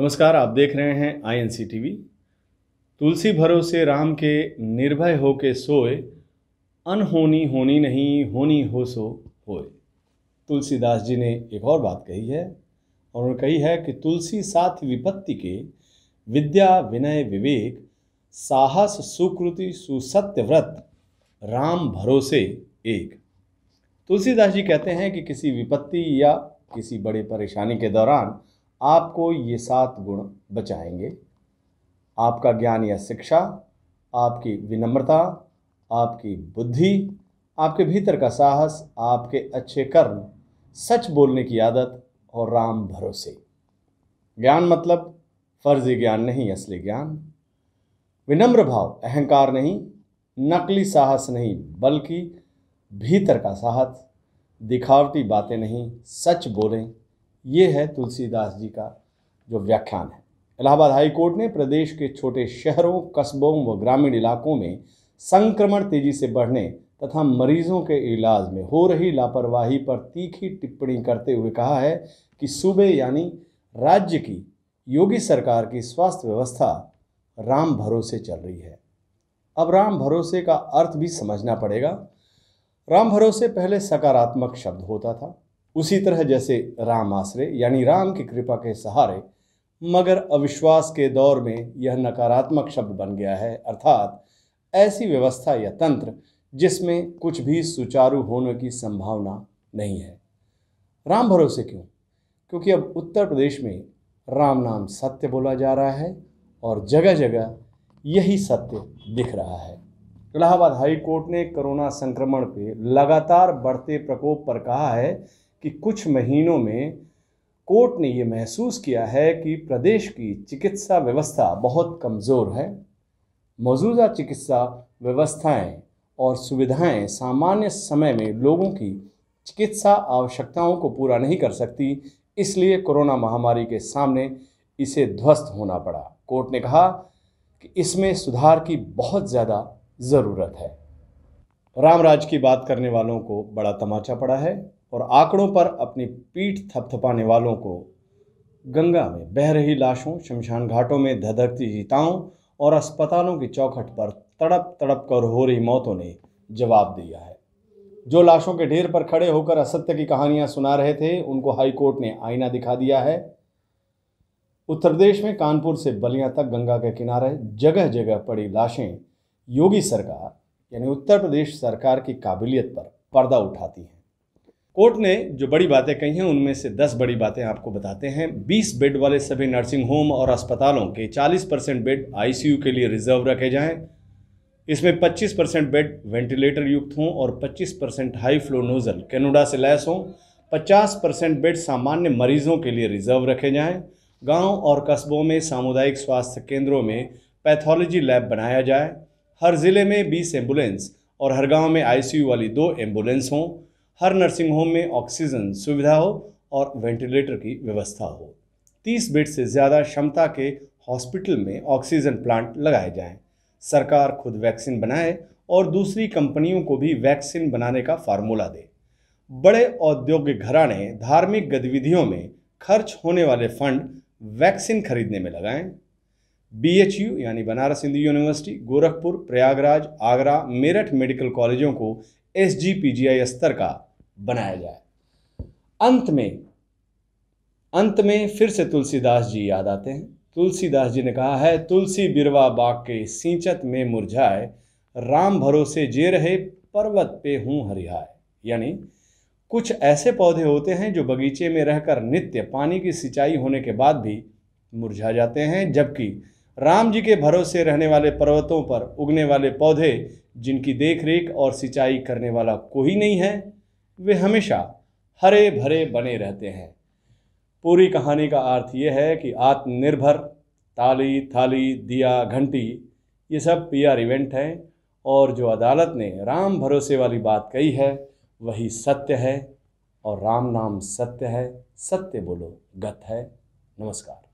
नमस्कार आप देख रहे हैं आई एन सी टीवी तुलसी भरोसे राम के निर्भय हो के सोए अनहोनी होनी नहीं होनी हो सो होए तुलसीदास जी ने एक और बात कही है और उन्होंने कही है कि तुलसी साथ विपत्ति के विद्या विनय विवेक साहस सुकृति व्रत राम भरोसे एक तुलसीदास जी कहते हैं कि किसी विपत्ति या किसी बड़े परेशानी के दौरान आपको ये सात गुण बचाएंगे आपका ज्ञान या शिक्षा आपकी विनम्रता आपकी बुद्धि आपके भीतर का साहस आपके अच्छे कर्म सच बोलने की आदत और राम भरोसे ज्ञान मतलब फर्जी ज्ञान नहीं असली ज्ञान विनम्र भाव अहंकार नहीं नकली साहस नहीं बल्कि भीतर का साहस दिखावटी बातें नहीं सच बोलें ये है तुलसीदास जी का जो व्याख्यान है इलाहाबाद हाई कोर्ट ने प्रदेश के छोटे शहरों कस्बों व ग्रामीण इलाकों में संक्रमण तेजी से बढ़ने तथा मरीजों के इलाज में हो रही लापरवाही पर तीखी टिप्पणी करते हुए कहा है कि सूबे यानी राज्य की योगी सरकार की स्वास्थ्य व्यवस्था राम भरोसे चल रही है अब राम भरोसे का अर्थ भी समझना पड़ेगा राम भरोसे पहले सकारात्मक शब्द होता था उसी तरह जैसे राम आश्रय यानी राम की कृपा के सहारे मगर अविश्वास के दौर में यह नकारात्मक शब्द बन गया है अर्थात ऐसी व्यवस्था या तंत्र जिसमें कुछ भी सुचारू होने की संभावना नहीं है राम भरोसे क्यों क्योंकि अब उत्तर प्रदेश में राम नाम सत्य बोला जा रहा है और जगह जगह यही सत्य दिख रहा है इलाहाबाद हाई कोर्ट ने कोरोना संक्रमण के लगातार बढ़ते प्रकोप पर कहा है कि कुछ महीनों में कोर्ट ने ये महसूस किया है कि प्रदेश की चिकित्सा व्यवस्था बहुत कमज़ोर है मौजूदा चिकित्सा व्यवस्थाएं और सुविधाएं सामान्य समय में लोगों की चिकित्सा आवश्यकताओं को पूरा नहीं कर सकती इसलिए कोरोना महामारी के सामने इसे ध्वस्त होना पड़ा कोर्ट ने कहा कि इसमें सुधार की बहुत ज़्यादा ज़रूरत है रामराज की बात करने वालों को बड़ा तमाचा पड़ा है और आंकड़ों पर अपनी पीठ थपथपाने वालों को गंगा में बह रही लाशों शमशान घाटों में धधकती चिताओं और अस्पतालों की चौखट पर तड़प तड़प कर हो रही मौतों ने जवाब दिया है जो लाशों के ढेर पर खड़े होकर असत्य की कहानियां सुना रहे थे उनको हाईकोर्ट ने आईना दिखा दिया है उत्तर प्रदेश में कानपुर से बलिया तक गंगा के किनारे जगह जगह पड़ी लाशें योगी सरकार यानी उत्तर प्रदेश सरकार की काबिलियत पर पर्दा उठाती हैं कोर्ट ने जो बड़ी बातें कही हैं उनमें से 10 बड़ी बातें आपको बताते हैं 20 बेड वाले सभी नर्सिंग होम और अस्पतालों के 40 परसेंट बेड आईसीयू के लिए रिजर्व रखे जाएं इसमें 25 परसेंट बेड वेंटिलेटर युक्त हों और 25 percent high flow nasal cannula से लैस हों 50 परसेंट बेड सामान्य मरीजों के लिए रिजर्व रखे जाएँ गाँव और कस्बों में सामुदायिक स्वास्थ्य केंद्रों में पैथोलॉजी लैब बनाया जाए हर ज़िले में बीस एम्बुलेंस और हर गाँव में आई वाली दो एम्बुलेंस हों हर नर्सिंग होम में ऑक्सीजन सुविधा हो और वेंटिलेटर की व्यवस्था हो 30 बेड से ज़्यादा क्षमता के हॉस्पिटल में ऑक्सीजन प्लांट लगाए जाएं। सरकार खुद वैक्सीन बनाए और दूसरी कंपनियों को भी वैक्सीन बनाने का फार्मूला दे बड़े औद्योगिक घराने धार्मिक गतिविधियों में खर्च होने वाले फंड वैक्सीन खरीदने में लगाएं बीएचयू यानी बनारस हिंदू यूनिवर्सिटी गोरखपुर प्रयागराज आगरा मेरठ मेडिकल कॉलेजों को एस स्तर का बनाया जाए अंत में अंत में फिर से तुलसीदास जी याद आते हैं तुलसीदास जी ने कहा है तुलसी बिरवा बाग के सिंचत में मुरझाए राम भरोसे जे रहे पर्वत पे हूँ हरिहाय यानी कुछ ऐसे पौधे होते हैं जो बगीचे में रहकर नित्य पानी की सिंचाई होने के बाद भी मुरझा जाते हैं जबकि राम जी के भरोसे रहने वाले पर्वतों पर उगने वाले पौधे जिनकी देखरेख और सिंचाई करने वाला कोई नहीं है वे हमेशा हरे भरे बने रहते हैं पूरी कहानी का अर्थ ये है कि आत्मनिर्भर ताली थाली दिया घंटी ये सब पीआर इवेंट हैं और जो अदालत ने राम भरोसे वाली बात कही है वही सत्य है और राम नाम सत्य है सत्य बोलो गत है नमस्कार